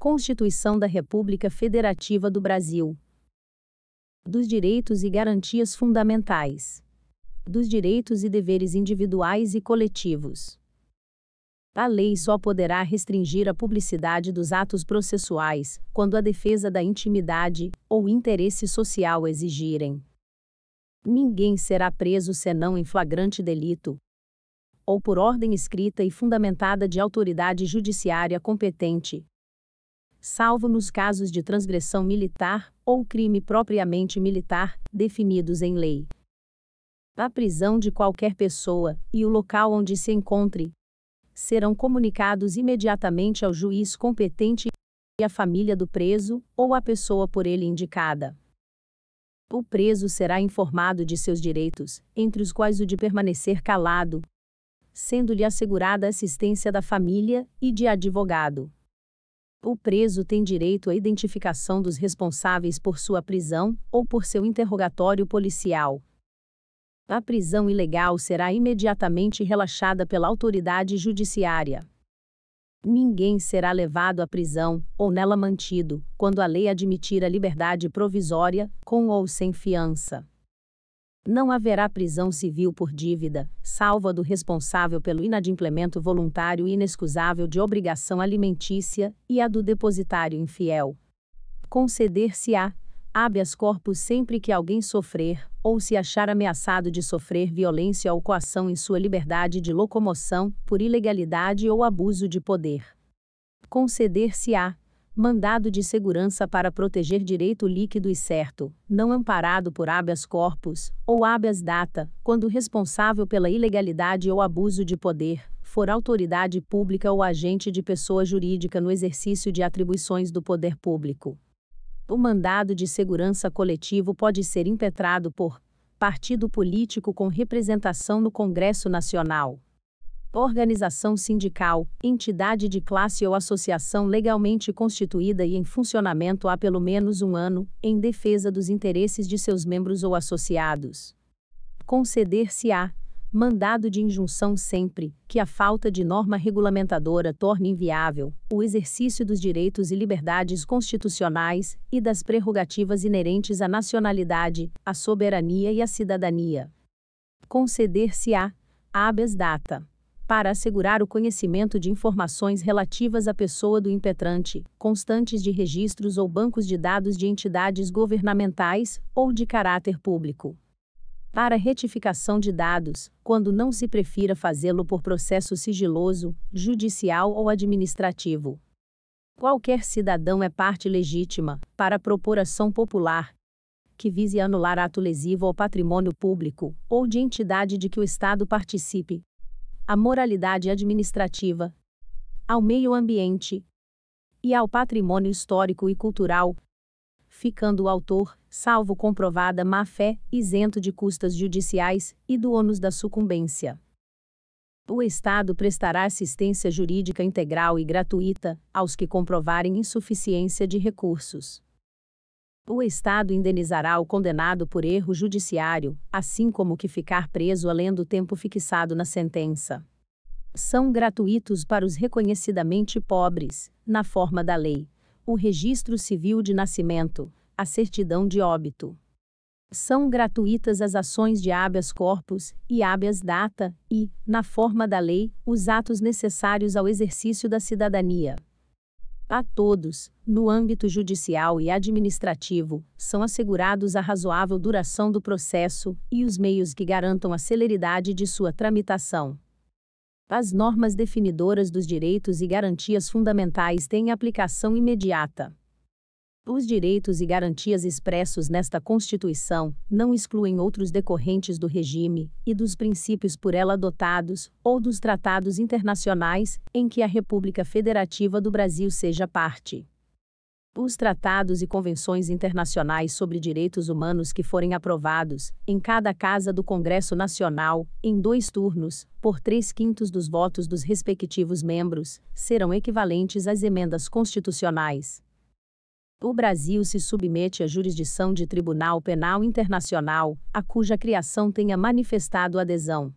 Constituição da República Federativa do Brasil. Dos direitos e garantias fundamentais. Dos direitos e deveres individuais e coletivos. A lei só poderá restringir a publicidade dos atos processuais quando a defesa da intimidade ou interesse social exigirem. Ninguém será preso senão em flagrante delito, ou por ordem escrita e fundamentada de autoridade judiciária competente, salvo nos casos de transgressão militar ou crime propriamente militar, definidos em lei. A prisão de qualquer pessoa e o local onde se encontre serão comunicados imediatamente ao juiz competente e à família do preso ou à pessoa por ele indicada. O preso será informado de seus direitos, entre os quais o de permanecer calado, sendo-lhe assegurada a assistência da família e de advogado. O preso tem direito à identificação dos responsáveis por sua prisão ou por seu interrogatório policial. A prisão ilegal será imediatamente relaxada pela autoridade judiciária. Ninguém será levado à prisão, ou nela mantido, quando a lei admitir a liberdade provisória, com ou sem fiança. Não haverá prisão civil por dívida, salvo a do responsável pelo inadimplemento voluntário e inexcusável de obrigação alimentícia e a do depositário infiel. Conceder-se-á habeas corpus sempre que alguém sofrer ou se achar ameaçado de sofrer violência ou coação em sua liberdade de locomoção por ilegalidade ou abuso de poder. Conceder-se-á mandado de segurança para proteger direito líquido e certo, não amparado por habeas corpus ou habeas data, quando responsável pela ilegalidade ou abuso de poder, for autoridade pública ou agente de pessoa jurídica no exercício de atribuições do poder público. O mandado de segurança coletivo pode ser impetrado por partido político com representação no Congresso Nacional organização sindical, entidade de classe ou associação legalmente constituída e em funcionamento há pelo menos um ano, em defesa dos interesses de seus membros ou associados. Conceder-se-á mandado de injunção sempre que a falta de norma regulamentadora torne inviável o exercício dos direitos e liberdades constitucionais e das prerrogativas inerentes à nacionalidade, à soberania e à cidadania. Conceder-se-á habeas data para assegurar o conhecimento de informações relativas à pessoa do impetrante, constantes de registros ou bancos de dados de entidades governamentais ou de caráter público. Para retificação de dados, quando não se prefira fazê-lo por processo sigiloso, judicial ou administrativo. Qualquer cidadão é parte legítima para propor ação popular que vise anular ato lesivo ao patrimônio público ou de entidade de que o Estado participe, à moralidade administrativa, ao meio ambiente e ao patrimônio histórico e cultural, ficando o autor, salvo comprovada má-fé, isento de custas judiciais e do ônus da sucumbência. O Estado prestará assistência jurídica integral e gratuita aos que comprovarem insuficiência de recursos. O Estado indenizará o condenado por erro judiciário, assim como o que ficar preso além do tempo fixado na sentença. São gratuitos para os reconhecidamente pobres, na forma da lei, o registro civil de nascimento, a certidão de óbito. São gratuitas as ações de habeas corpus e habeas data e, na forma da lei, os atos necessários ao exercício da cidadania. A todos, no âmbito judicial e administrativo, são assegurados a razoável duração do processo e os meios que garantam a celeridade de sua tramitação. As normas definidoras dos direitos e garantias fundamentais têm aplicação imediata. Os direitos e garantias expressos nesta Constituição não excluem outros decorrentes do regime e dos princípios por ela adotados ou dos tratados internacionais em que a República Federativa do Brasil seja parte. Os tratados e convenções internacionais sobre direitos humanos que forem aprovados, em cada casa do Congresso Nacional, em dois turnos, por três quintos dos votos dos respectivos membros, serão equivalentes às emendas constitucionais o Brasil se submete à jurisdição de Tribunal Penal Internacional, a cuja criação tenha manifestado adesão.